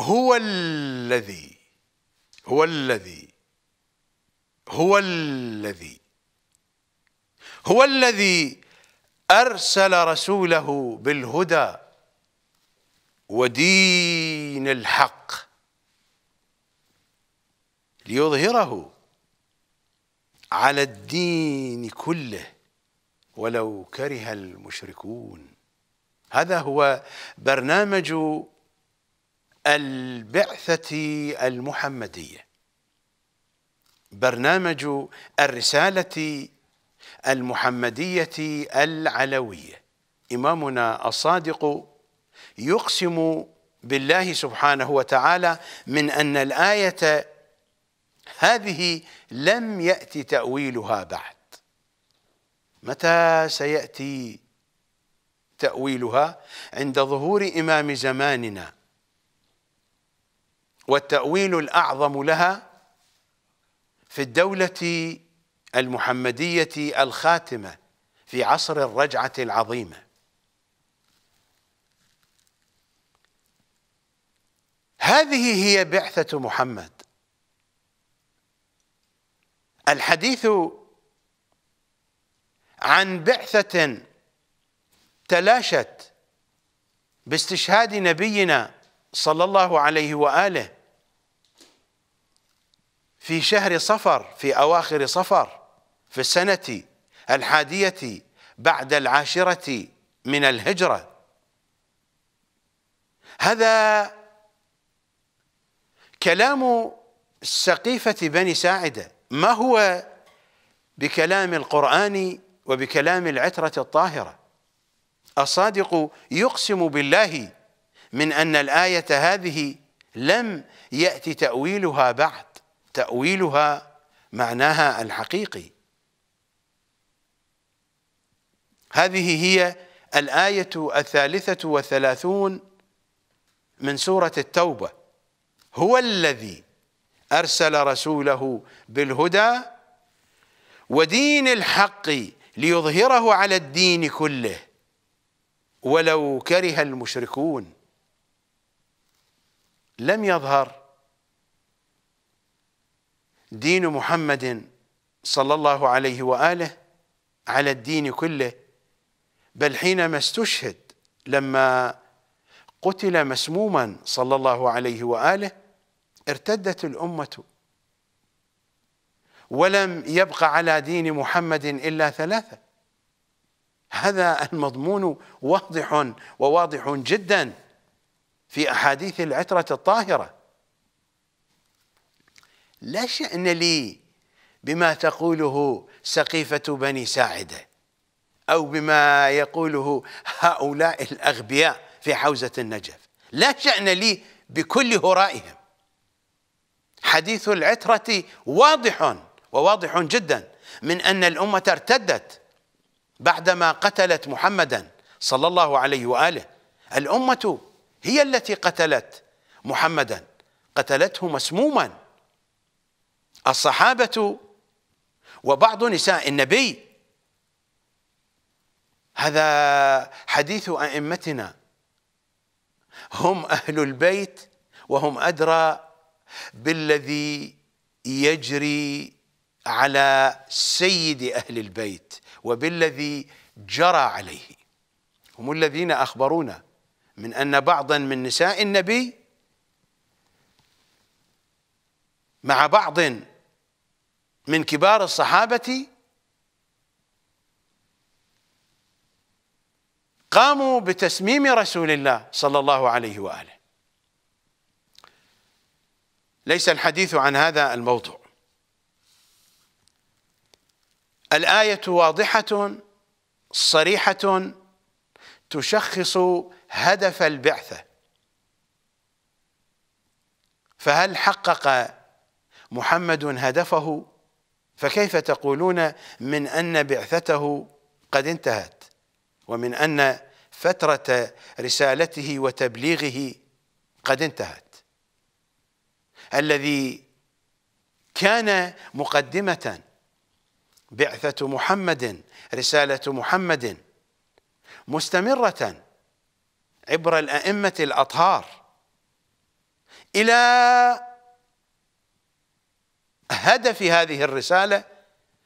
هو الذي هو الذي هو الذي هو الذي أرسل رسوله بالهدى ودين الحق ليظهره على الدين كله ولو كره المشركون هذا هو برنامج البعثة المحمدية برنامج الرسالة المحمدية العلوية إمامنا الصادق يقسم بالله سبحانه وتعالى من أن الآية هذه لم يأتي تأويلها بعد متى سيأتي تأويلها عند ظهور إمام زماننا والتأويل الأعظم لها في الدولة المحمدية الخاتمة في عصر الرجعة العظيمة هذه هي بعثة محمد الحديث عن بعثة تلاشت باستشهاد نبينا صلى الله عليه واله في شهر صفر في أواخر صفر في السنة الحادية بعد العاشرة من الهجرة هذا كلام سقيفة بني ساعدة ما هو بكلام القرآن وبكلام العترة الطاهرة الصادق يقسم بالله من أن الآية هذه لم يأتي تأويلها بعد تأويلها معناها الحقيقي هذه هي الآية الثالثة والثلاثون من سورة التوبة هو الذي أرسل رسوله بالهدى ودين الحق ليظهره على الدين كله ولو كره المشركون لم يظهر دين محمد صلى الله عليه واله على الدين كله بل حينما استشهد لما قتل مسموما صلى الله عليه واله ارتدت الامه ولم يبق على دين محمد الا ثلاثه هذا المضمون واضح وواضح جدا في احاديث العتره الطاهره لا شأن لي بما تقوله سقيفة بني ساعدة أو بما يقوله هؤلاء الأغبياء في حوزة النجف لا شأن لي بكل هرائهم حديث العترة واضح وواضح جدا من أن الأمة ارتدت بعدما قتلت محمدا صلى الله عليه وآله الأمة هي التي قتلت محمدا قتلته مسموما الصحابة وبعض نساء النبي هذا حديث أئمتنا هم أهل البيت وهم أدرى بالذي يجري على سيد أهل البيت وبالذي جرى عليه هم الذين أخبرونا من أن بعضا من نساء النبي مع بعض من كبار الصحابة قاموا بتسميم رسول الله صلى الله عليه وآله ليس الحديث عن هذا الموضوع الآية واضحة صريحة تشخص هدف البعثة فهل حقق محمد هدفه فكيف تقولون من أن بعثته قد انتهت ومن أن فترة رسالته وتبليغه قد انتهت الذي كان مقدمة بعثة محمد رسالة محمد مستمرة عبر الأئمة الأطهار إلى هدف هذه الرسالة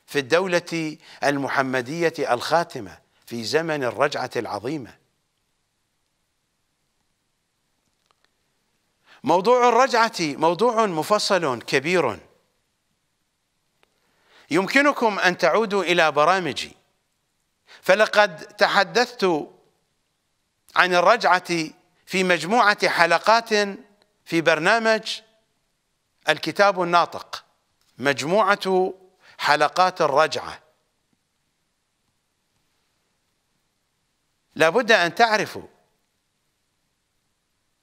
في الدولة المحمدية الخاتمة في زمن الرجعة العظيمة موضوع الرجعة موضوع مفصل كبير يمكنكم أن تعودوا إلى برامجي فلقد تحدثت عن الرجعة في مجموعة حلقات في برنامج الكتاب الناطق مجموعة حلقات الرجعة لابد أن تعرفوا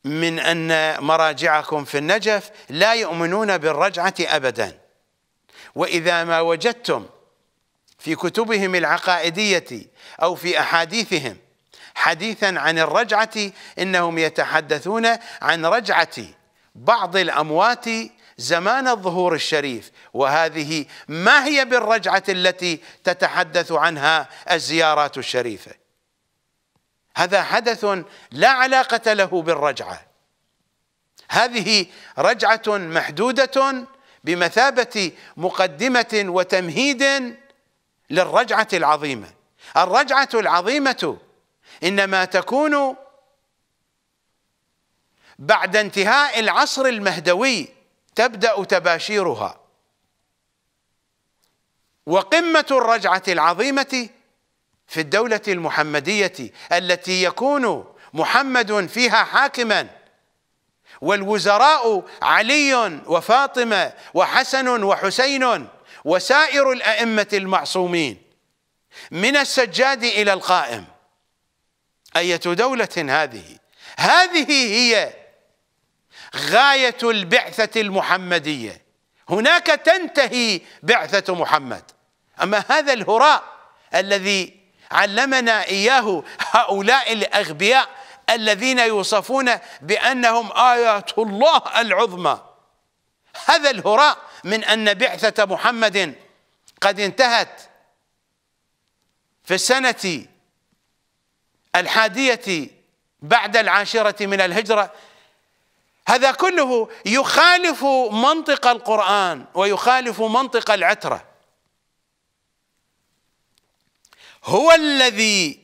من أن مراجعكم في النجف لا يؤمنون بالرجعة أبدا وإذا ما وجدتم في كتبهم العقائدية أو في أحاديثهم حديثا عن الرجعة إنهم يتحدثون عن رجعة بعض الأموات زمان الظهور الشريف وهذه ما هي بالرجعة التي تتحدث عنها الزيارات الشريفة هذا حدث لا علاقة له بالرجعة هذه رجعة محدودة بمثابة مقدمة وتمهيد للرجعة العظيمة الرجعة العظيمة إنما تكون بعد انتهاء العصر المهدوي تبدا تباشيرها وقمه الرجعه العظيمه في الدوله المحمديه التي يكون محمد فيها حاكما والوزراء علي وفاطمه وحسن وحسين وسائر الائمه المعصومين من السجاد الى القائم ايه دوله هذه هذه هي غاية البعثة المحمدية هناك تنتهي بعثة محمد أما هذا الهراء الذي علمنا إياه هؤلاء الأغبياء الذين يوصفون بأنهم آيات الله العظمى هذا الهراء من أن بعثة محمد قد انتهت في السنة الحادية بعد العاشرة من الهجرة هذا كله يخالف منطق القرآن ويخالف منطق العترة هو الذي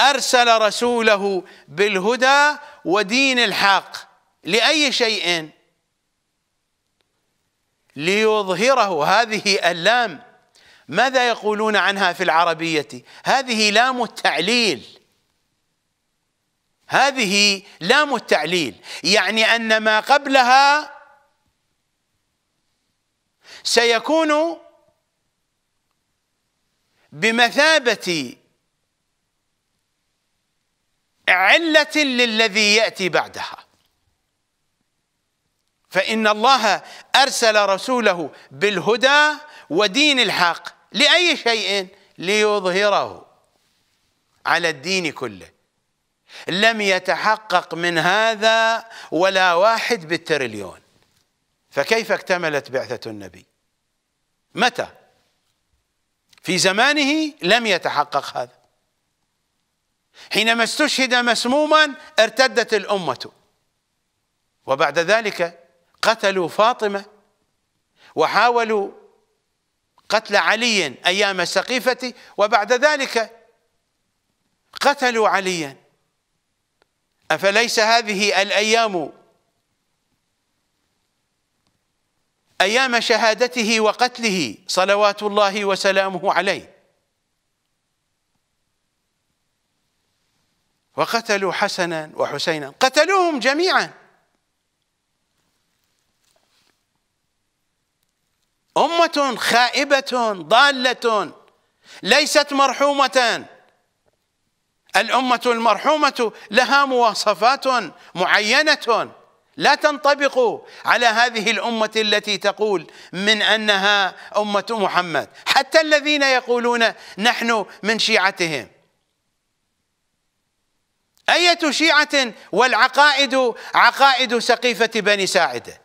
أرسل رسوله بالهدى ودين الحق لأي شيء ليظهره هذه اللام ماذا يقولون عنها في العربية هذه لام التعليل هذه لام التعليل يعني أن ما قبلها سيكون بمثابة علة للذي يأتي بعدها فإن الله أرسل رسوله بالهدى ودين الحق لأي شيء ليظهره على الدين كله لم يتحقق من هذا ولا واحد بالتريليون فكيف اكتملت بعثة النبي متى في زمانه لم يتحقق هذا حينما استشهد مسموما ارتدت الأمة وبعد ذلك قتلوا فاطمة وحاولوا قتل علي أيام السقيفة وبعد ذلك قتلوا عليا أفليس هذه الأيام أيام شهادته وقتله صلوات الله وسلامه عليه وقتلوا حسنا وحسينا قتلوهم جميعا أمة خائبة ضالة ليست مرحومة الأمة المرحومة لها مواصفات معينة لا تنطبق على هذه الأمة التي تقول من أنها أمة محمد حتى الذين يقولون نحن من شيعتهم أية شيعة والعقائد عقائد سقيفة بني ساعدة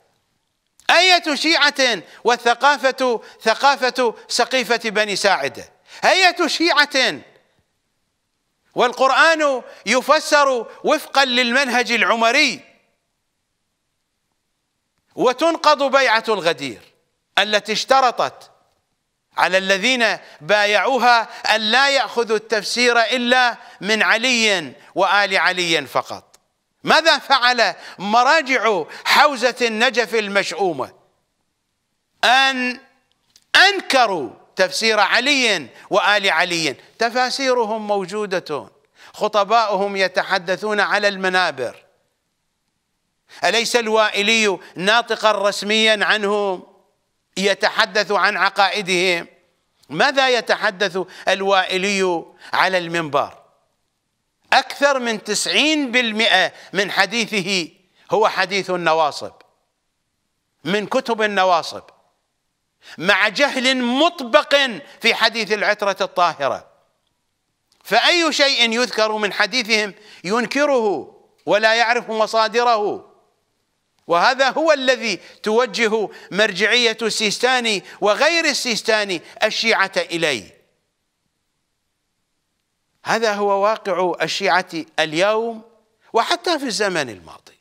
أية شيعة والثقافة ثقافة سقيفة بني ساعدة أية شيعة والقرآن يفسر وفقا للمنهج العمري وتنقض بيعة الغدير التي اشترطت على الذين بايعوها أن لا يأخذوا التفسير إلا من علي وآل علي فقط ماذا فعل مراجع حوزة النجف المشؤومة أن أنكروا تفسير علي وآل علي تفاسيرهم موجودة خطباؤهم يتحدثون على المنابر أليس الوائلي ناطقا رسميا عنهم يتحدث عن عقائدهم ماذا يتحدث الوائلي على المنبر أكثر من تسعين بالمئة من حديثه هو حديث النواصب من كتب النواصب مع جهل مطبق في حديث العترة الطاهرة فأي شيء يذكر من حديثهم ينكره ولا يعرف مصادره وهذا هو الذي توجه مرجعية السيستاني وغير السيستاني الشيعة إليه هذا هو واقع الشيعة اليوم وحتى في الزمن الماضي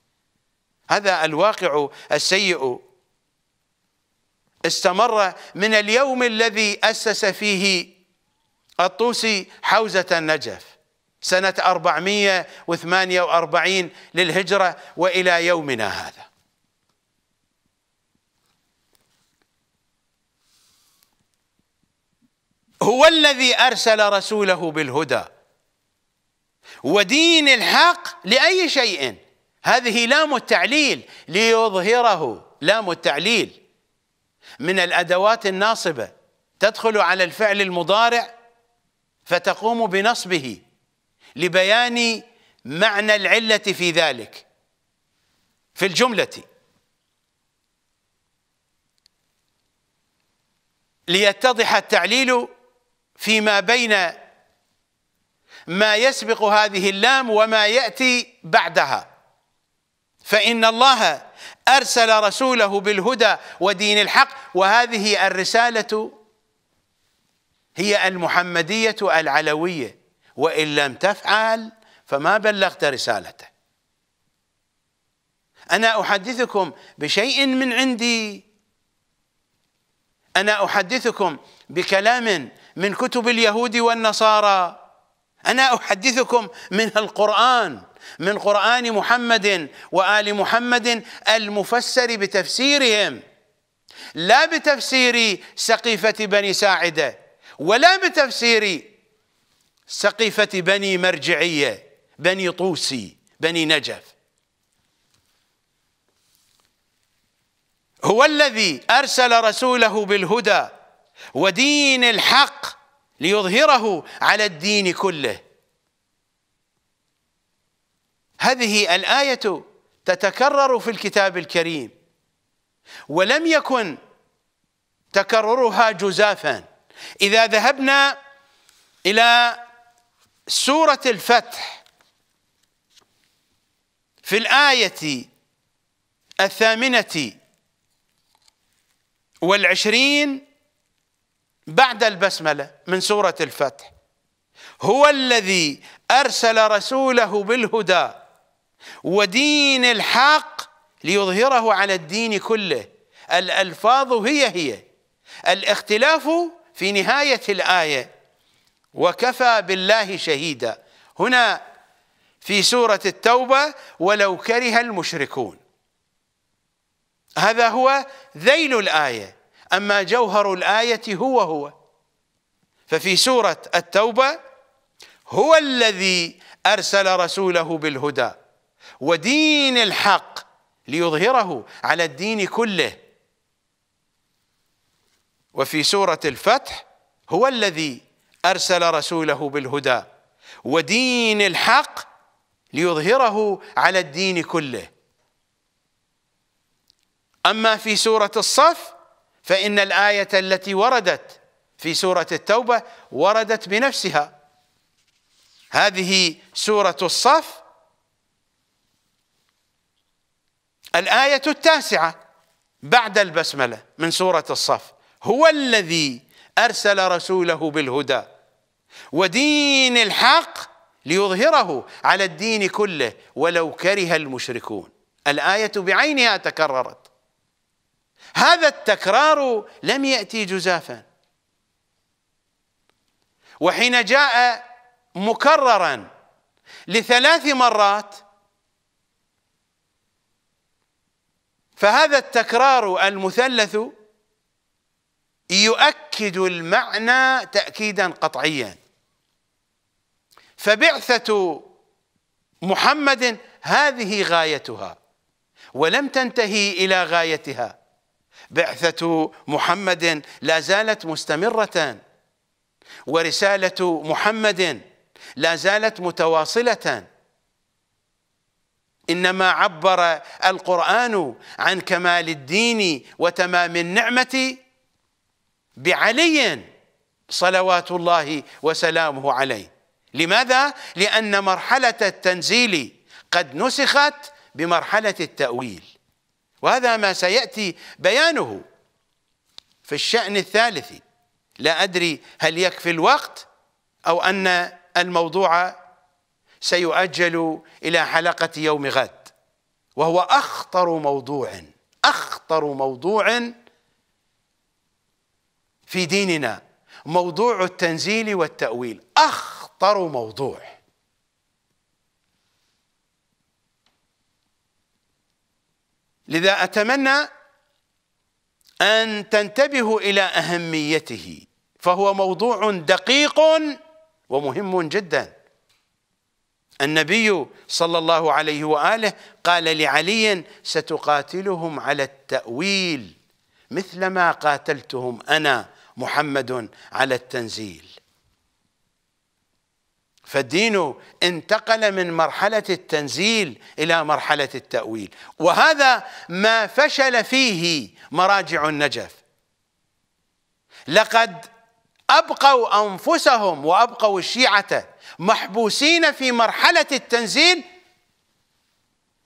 هذا الواقع السيء استمر من اليوم الذي أسس فيه الطوسي حوزة النجف سنة 448 للهجرة وإلى يومنا هذا هو الذي أرسل رسوله بالهدى ودين الحق لأي شيء هذه لام التعليل ليظهره لام التعليل من الأدوات الناصبة تدخل على الفعل المضارع فتقوم بنصبه لبيان معنى العلة في ذلك في الجملة ليتضح التعليل فيما بين ما يسبق هذه اللام وما يأتي بعدها فإن الله ارسل رسوله بالهدى ودين الحق وهذه الرساله هي المحمديه العلويه وان لم تفعل فما بلغت رسالته انا احدثكم بشيء من عندي انا احدثكم بكلام من كتب اليهود والنصارى أنا أحدثكم من القرآن من قرآن محمد وآل محمد المفسر بتفسيرهم لا بتفسير سقيفة بني ساعدة ولا بتفسير سقيفة بني مرجعية بني طوسي بني نجف هو الذي أرسل رسوله بالهدى ودين الحق ليظهره على الدين كله هذه الايه تتكرر في الكتاب الكريم ولم يكن تكررها جزافا اذا ذهبنا الى سوره الفتح في الايه الثامنه والعشرين بعد البسملة من سورة الفتح هو الذي أرسل رسوله بالهدى ودين الحق ليظهره على الدين كله الألفاظ هي هي الاختلاف في نهاية الآية وكفى بالله شهيدا هنا في سورة التوبة ولو كره المشركون هذا هو ذيل الآية أما جوهر الآية هو هو ففي سورة التوبة هو الذي أرسل رسوله بالهدى ودين الحق ليظهره على الدين كله وفي سورة الفتح هو الذي أرسل رسوله بالهدى ودين الحق ليظهره على الدين كله أما في سورة الصف فإن الآية التي وردت في سورة التوبة وردت بنفسها هذه سورة الصف الآية التاسعة بعد البسملة من سورة الصف هو الذي أرسل رسوله بالهدى ودين الحق ليظهره على الدين كله ولو كره المشركون الآية بعينها تكررت هذا التكرار لم يأتي جزافا وحين جاء مكررا لثلاث مرات فهذا التكرار المثلث يؤكد المعنى تأكيدا قطعيا فبعثة محمد هذه غايتها ولم تنتهي إلى غايتها بعثة محمد لا زالت مستمرة ورسالة محمد لا زالت متواصلة إنما عبر القرآن عن كمال الدين وتمام النعمة بعلي صلوات الله وسلامه عليه لماذا؟ لأن مرحلة التنزيل قد نسخت بمرحلة التأويل وهذا ما سيأتي بيانه في الشأن الثالث لا أدري هل يكفي الوقت أو أن الموضوع سيؤجل إلى حلقة يوم غد وهو أخطر موضوع أخطر موضوع في ديننا موضوع التنزيل والتأويل أخطر موضوع لذا أتمنى أن تنتبهوا إلى أهميته فهو موضوع دقيق ومهم جدا النبي صلى الله عليه وآله قال لعلي ستقاتلهم على التأويل مثلما قاتلتهم أنا محمد على التنزيل فالدين انتقل من مرحله التنزيل الى مرحله التاويل وهذا ما فشل فيه مراجع النجف لقد ابقوا انفسهم وابقوا الشيعه محبوسين في مرحله التنزيل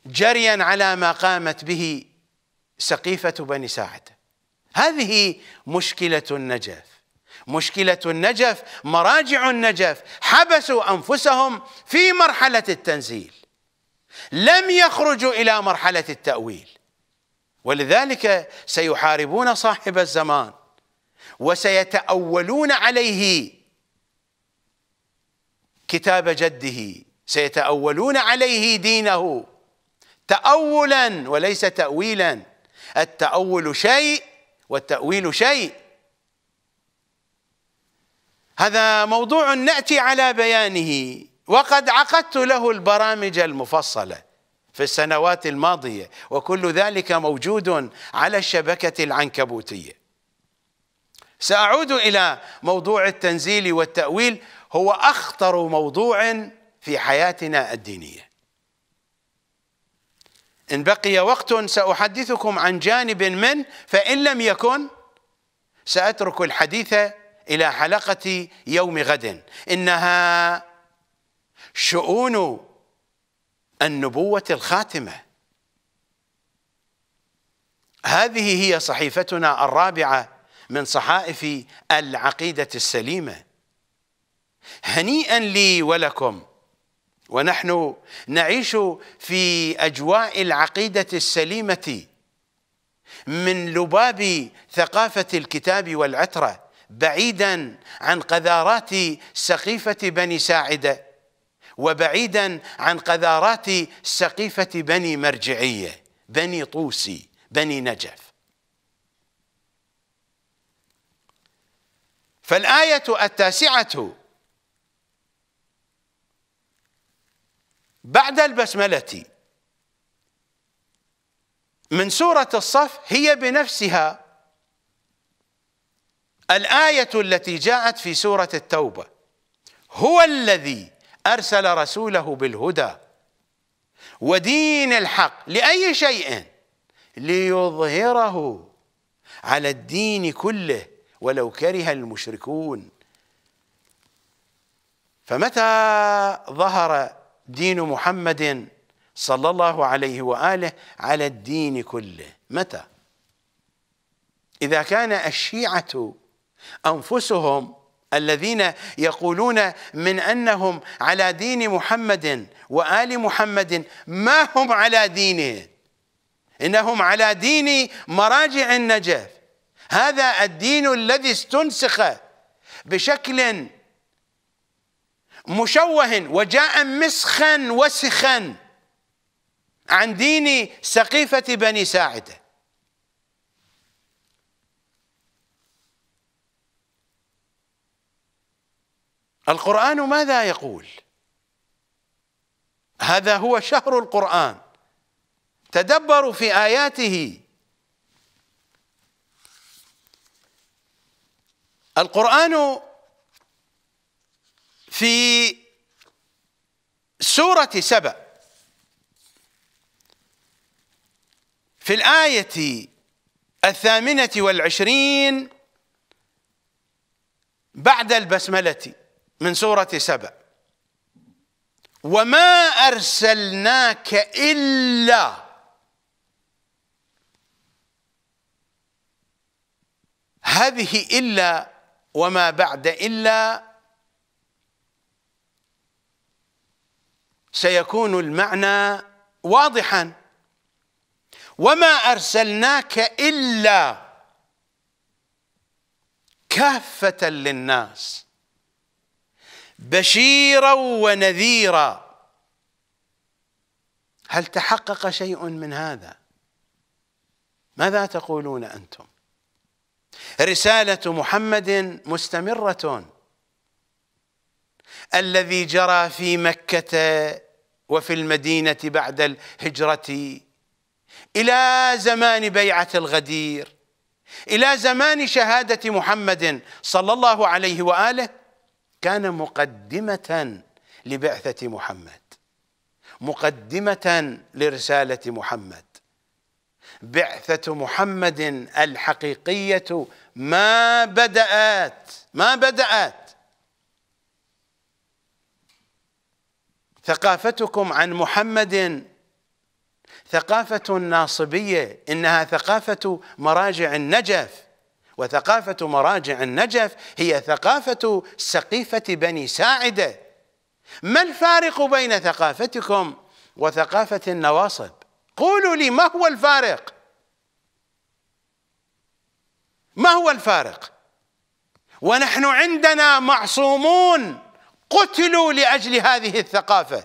جريا على ما قامت به سقيفه بني ساعد هذه مشكله النجف مشكلة النجف مراجع النجف حبسوا أنفسهم في مرحلة التنزيل لم يخرجوا إلى مرحلة التأويل ولذلك سيحاربون صاحب الزمان وسيتأولون عليه كتاب جده سيتأولون عليه دينه تأولا وليس تأويلا التأول شيء والتأويل شيء هذا موضوع ناتي على بيانه وقد عقدت له البرامج المفصله في السنوات الماضيه وكل ذلك موجود على الشبكه العنكبوتيه ساعود الى موضوع التنزيل والتاويل هو اخطر موضوع في حياتنا الدينيه ان بقي وقت ساحدثكم عن جانب من فان لم يكن ساترك الحديث إلى حلقة يوم غد إنها شؤون النبوة الخاتمة هذه هي صحيفتنا الرابعة من صحائف العقيدة السليمة هنيئا لي ولكم ونحن نعيش في أجواء العقيدة السليمة من لباب ثقافة الكتاب والعترة بعيدا عن قذارات سقيفة بني ساعدة وبعيدا عن قذارات سقيفة بني مرجعية بني طوسي بني نجف فالآية التاسعة بعد البسملة من سورة الصف هي بنفسها الآية التي جاءت في سورة التوبة هو الذي أرسل رسوله بالهدى ودين الحق لأي شيء ليظهره على الدين كله ولو كره المشركون فمتى ظهر دين محمد صلى الله عليه واله على الدين كله متى اذا كان الشيعه أنفسهم الذين يقولون من أنهم على دين محمد وآل محمد ما هم على دينه إنهم على دين مراجع النجف هذا الدين الذي استنسخ بشكل مشوه وجاء مسخا وسخا عن دين سقيفة بني ساعده القرآن ماذا يقول هذا هو شهر القرآن تدبروا في آياته القرآن في سورة سبأ في الآية الثامنة والعشرين بعد البسملة من سورة سبأ وما أرسلناك إلا هذه إلا وما بعد إلا سيكون المعنى واضحا وما أرسلناك إلا كافة للناس بشيرا ونذيرا هل تحقق شيء من هذا ماذا تقولون انتم رساله محمد مستمره الذي جرى في مكه وفي المدينه بعد الهجره الى زمان بيعه الغدير الى زمان شهاده محمد صلى الله عليه واله كان مقدمة لبعثة محمد مقدمة لرسالة محمد بعثة محمد الحقيقية ما بدأت ما بدأت ثقافتكم عن محمد ثقافة ناصبية إنها ثقافة مراجع النجف وثقافة مراجع النجف هي ثقافة سقيفة بني ساعدة ما الفارق بين ثقافتكم وثقافة النواصب قولوا لي ما هو الفارق ما هو الفارق ونحن عندنا معصومون قتلوا لأجل هذه الثقافة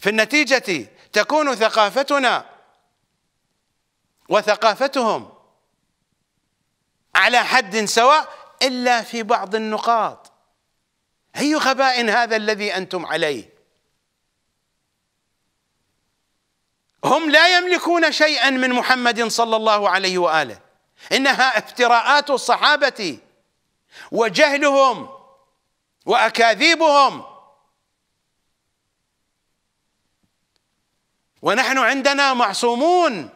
في النتيجة تكون ثقافتنا وثقافتهم على حد سواء إلا في بعض النقاط أي غباء هذا الذي أنتم عليه هم لا يملكون شيئا من محمد صلى الله عليه وآله إنها افتراءات الصحابة وجهلهم وأكاذيبهم ونحن عندنا معصومون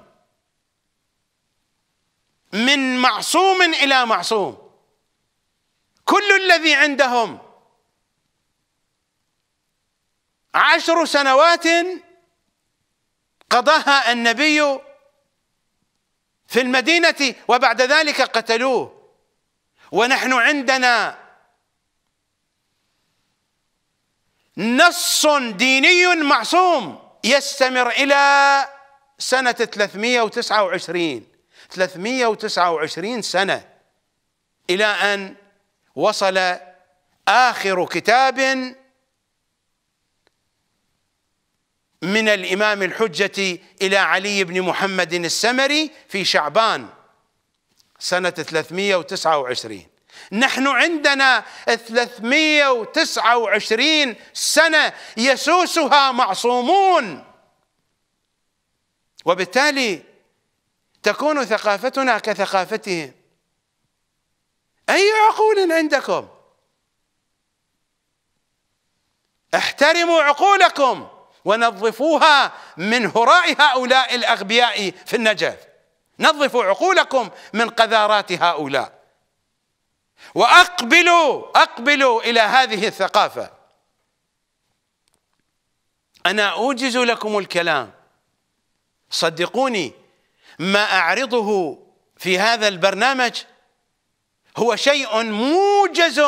من معصوم الى معصوم كل الذي عندهم عشر سنوات قضاها النبي في المدينه وبعد ذلك قتلوه ونحن عندنا نص ديني معصوم يستمر الى سنه 329 329 سنة إلى أن وصل آخر كتاب من الإمام الحجة إلى علي بن محمد السمري في شعبان سنة 329 نحن عندنا 329 سنة يسوسها معصومون وبالتالي تكون ثقافتنا كثقافتهم أي عقول عندكم احترموا عقولكم ونظفوها من هراء هؤلاء الأغبياء في النجف نظفوا عقولكم من قذارات هؤلاء وأقبلوا أقبلوا إلى هذه الثقافة أنا أوجز لكم الكلام صدقوني ما أعرضه في هذا البرنامج هو شيء موجز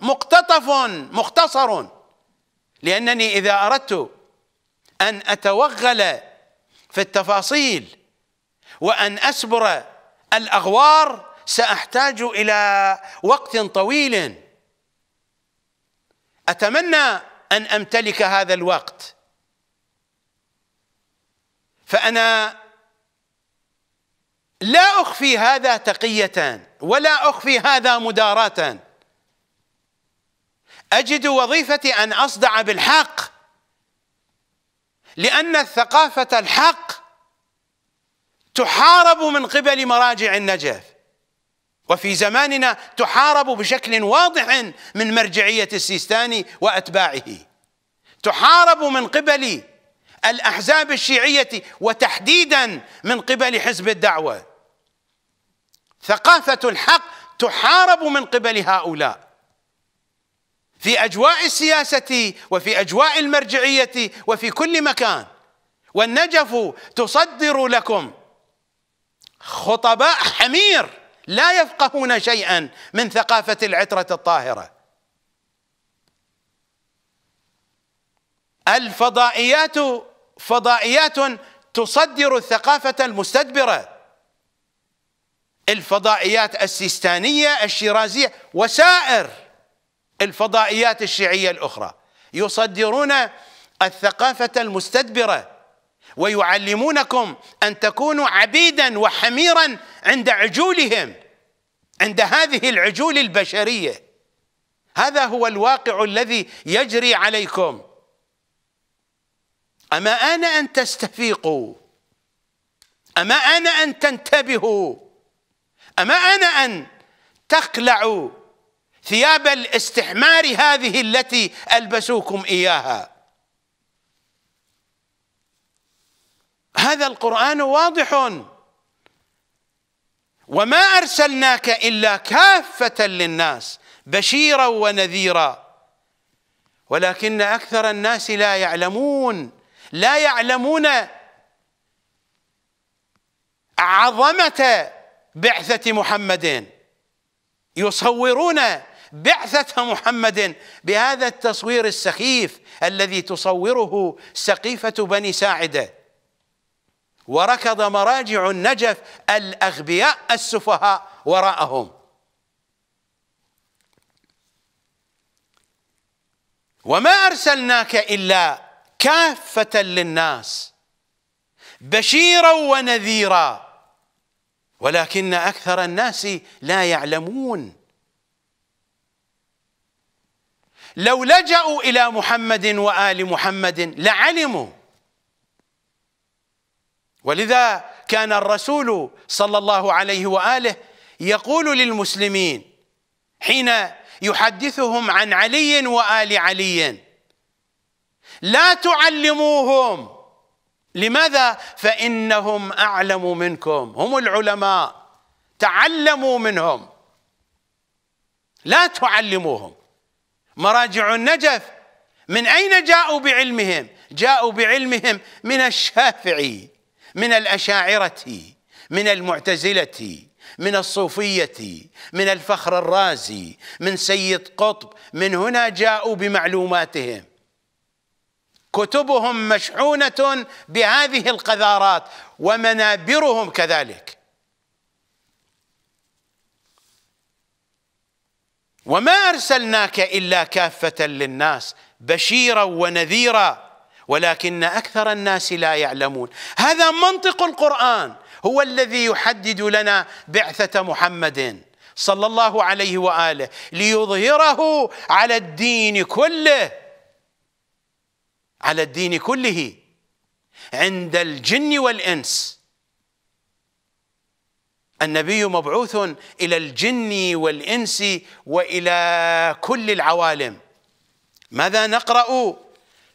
مقتطف مختصر لأنني إذا أردت أن أتوغل في التفاصيل وأن أسبر الأغوار سأحتاج إلى وقت طويل أتمنى أن أمتلك هذا الوقت فأنا لا أخفي هذا تقية ولا أخفي هذا مداراة أجد وظيفتي أن أصدع بالحق لأن الثقافة الحق تحارب من قبل مراجع النجف وفي زماننا تحارب بشكل واضح من مرجعية السيستاني وأتباعه تحارب من قبل الأحزاب الشيعية وتحديدا من قبل حزب الدعوة ثقافة الحق تحارب من قبل هؤلاء في أجواء السياسة وفي أجواء المرجعية وفي كل مكان والنجف تصدر لكم خطباء حمير لا يفقهون شيئا من ثقافة العترة الطاهرة الفضائيات فضائيات تصدر الثقافة المستدبرة الفضائيات السيستانية الشيرازية وسائر الفضائيات الشيعية الأخرى يصدرون الثقافة المستدبرة ويعلمونكم أن تكونوا عبيدا وحميرا عند عجولهم عند هذه العجول البشرية هذا هو الواقع الذي يجري عليكم أما أنا أن تستفيقوا أما أنا أن تنتبهوا أما أنا أن تقلعوا ثياب الاستحمار هذه التي ألبسوكم إياها هذا القرآن واضح وما أرسلناك إلا كافة للناس بشيرا ونذيرا ولكن أكثر الناس لا يعلمون لا يعلمون عظمة بعثة محمد يصورون بعثة محمد بهذا التصوير السخيف الذي تصوره سقيفة بني ساعدة وركض مراجع النجف الأغبياء السفهاء وراءهم وما أرسلناك إلا كافة للناس بشيرا ونذيرا ولكن أكثر الناس لا يعلمون لو لجأوا إلى محمد وآل محمد لعلموا ولذا كان الرسول صلى الله عليه وآله يقول للمسلمين حين يحدثهم عن علي وآل علي لا تعلموهم لماذا فانهم اعلم منكم هم العلماء تعلموا منهم لا تعلموهم مراجع النجف من اين جاءوا بعلمهم جاءوا بعلمهم من الشافعي من الاشاعره من المعتزله من الصوفيه من الفخر الرازي من سيد قطب من هنا جاءوا بمعلوماتهم كتبهم مشحونه بهذه القذارات ومنابرهم كذلك وما ارسلناك الا كافه للناس بشيرا ونذيرا ولكن اكثر الناس لا يعلمون هذا منطق القران هو الذي يحدد لنا بعثه محمد صلى الله عليه واله ليظهره على الدين كله على الدين كله عند الجن والإنس النبي مبعوث إلى الجن والإنس وإلى كل العوالم ماذا نقرأ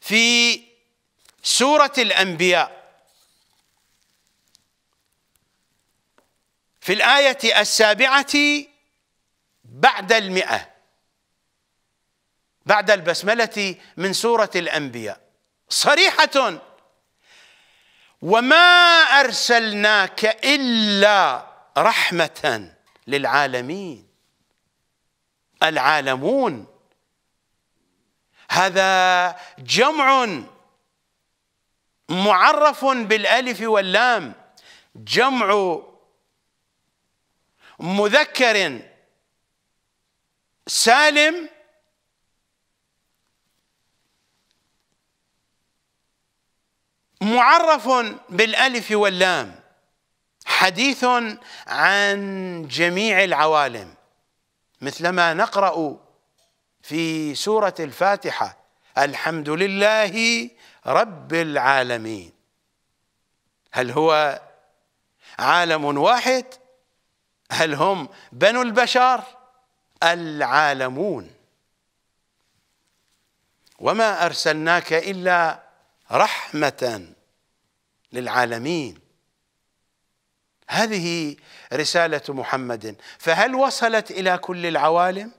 في سورة الأنبياء في الآية السابعة بعد المئة بعد البسملة من سورة الأنبياء صريحه وما ارسلناك الا رحمه للعالمين العالمون هذا جمع معرف بالالف واللام جمع مذكر سالم معرف بالالف واللام حديث عن جميع العوالم مثلما نقرا في سوره الفاتحه الحمد لله رب العالمين هل هو عالم واحد هل هم بنو البشر العالمون وما ارسلناك الا رحمة للعالمين هذه رسالة محمد فهل وصلت إلى كل العوالم؟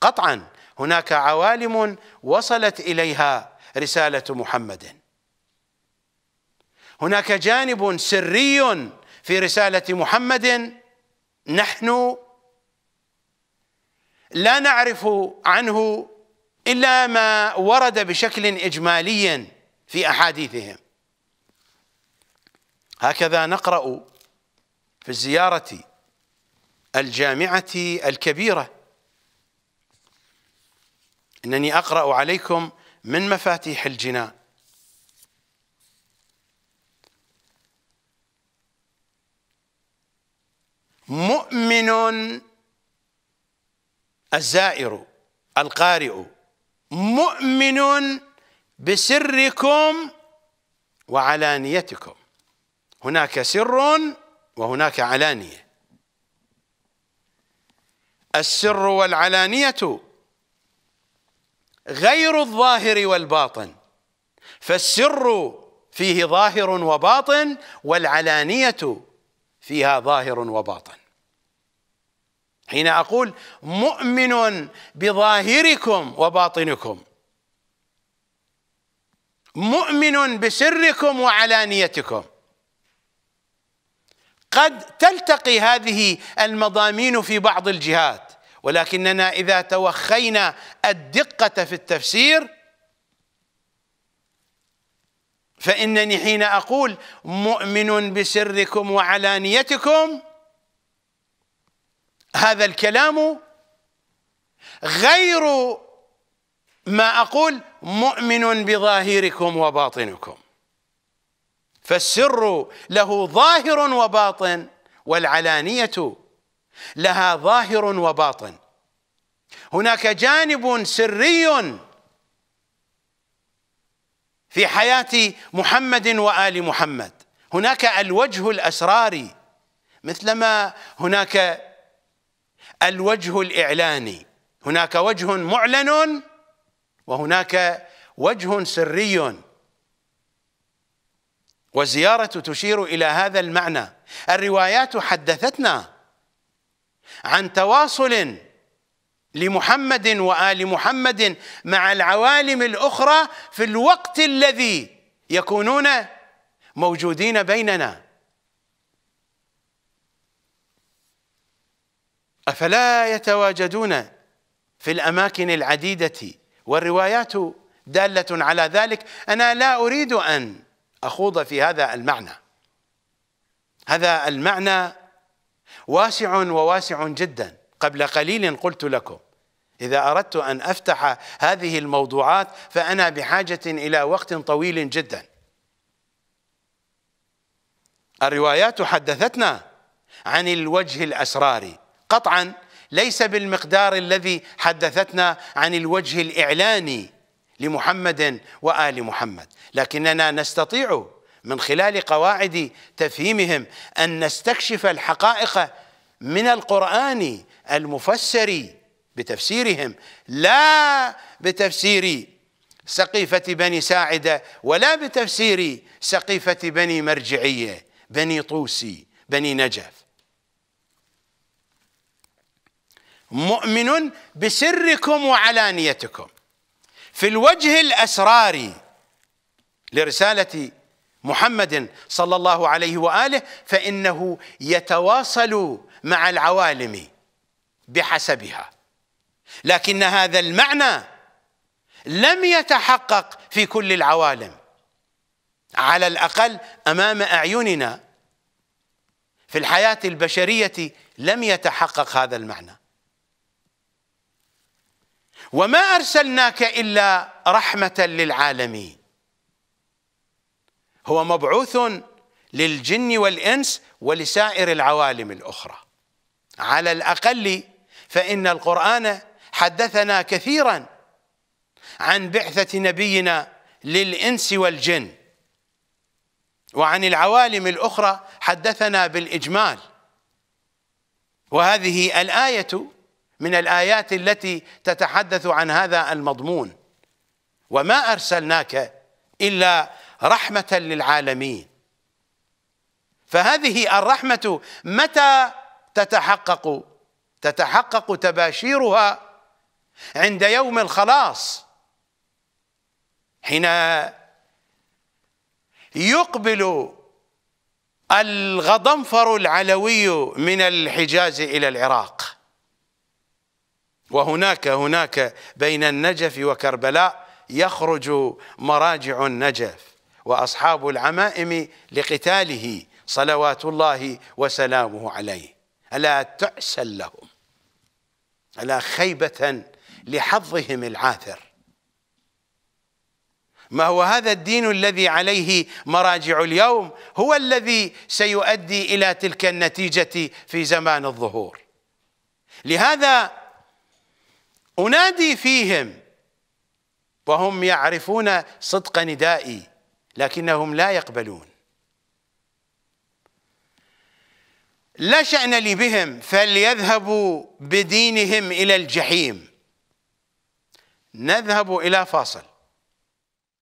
قطعا هناك عوالم وصلت إليها رسالة محمد هناك جانب سري في رسالة محمد نحن لا نعرف عنه إلا ما ورد بشكل إجمالي في أحاديثهم هكذا نقرأ في الزيارة الجامعة الكبيرة إنني أقرأ عليكم من مفاتيح الجنان مؤمن الزائر القارئ مؤمن بسركم وعلانيتكم هناك سر وهناك علانيه السر والعلانيه غير الظاهر والباطن فالسر فيه ظاهر وباطن والعلانيه فيها ظاهر وباطن حين اقول مؤمن بظاهركم وباطنكم مؤمن بسركم وعلانيتكم قد تلتقي هذه المضامين في بعض الجهات ولكننا اذا توخينا الدقه في التفسير فانني حين اقول مؤمن بسركم وعلانيتكم هذا الكلام غير ما أقول مؤمن بظاهركم وباطنكم فالسر له ظاهر وباطن والعلانية لها ظاهر وباطن هناك جانب سري في حياة محمد وآل محمد هناك الوجه الأسراري مثلما هناك الوجه الإعلاني هناك وجه معلن وهناك وجه سري والزيارة تشير إلى هذا المعنى الروايات حدثتنا عن تواصل لمحمد وآل محمد مع العوالم الأخرى في الوقت الذي يكونون موجودين بيننا أفلا يتواجدون في الأماكن العديدة والروايات دالة على ذلك أنا لا أريد أن أخوض في هذا المعنى هذا المعنى واسع وواسع جدا قبل قليل قلت لكم إذا أردت أن أفتح هذه الموضوعات فأنا بحاجة إلى وقت طويل جدا الروايات حدثتنا عن الوجه الأسراري قطعا ليس بالمقدار الذي حدثتنا عن الوجه الاعلاني لمحمد وال محمد لكننا نستطيع من خلال قواعد تفهيمهم ان نستكشف الحقائق من القران المفسر بتفسيرهم لا بتفسير سقيفه بني ساعده ولا بتفسير سقيفه بني مرجعيه بني طوسي بني نجف مؤمن بسركم وعلانيتكم في الوجه الاسراري لرساله محمد صلى الله عليه واله فانه يتواصل مع العوالم بحسبها لكن هذا المعنى لم يتحقق في كل العوالم على الاقل امام اعيننا في الحياه البشريه لم يتحقق هذا المعنى وما ارسلناك الا رحمه للعالمين هو مبعوث للجن والانس ولسائر العوالم الاخرى على الاقل فان القران حدثنا كثيرا عن بعثه نبينا للانس والجن وعن العوالم الاخرى حدثنا بالاجمال وهذه الايه من الآيات التي تتحدث عن هذا المضمون وما أرسلناك إلا رحمة للعالمين فهذه الرحمة متى تتحقق تتحقق تباشيرها عند يوم الخلاص حين يقبل الغضنفر العلوي من الحجاز إلى العراق وهناك هناك بين النجف وكربلاء يخرج مراجع النجف وأصحاب العمائم لقتاله صلوات الله وسلامه عليه ألا تعسا لهم ألا خيبة لحظهم العاثر ما هو هذا الدين الذي عليه مراجع اليوم هو الذي سيؤدي إلى تلك النتيجة في زمان الظهور لهذا انادي فيهم وهم يعرفون صدق ندائي لكنهم لا يقبلون لا شأن لي بهم فليذهبوا بدينهم إلى الجحيم نذهب إلى فاصل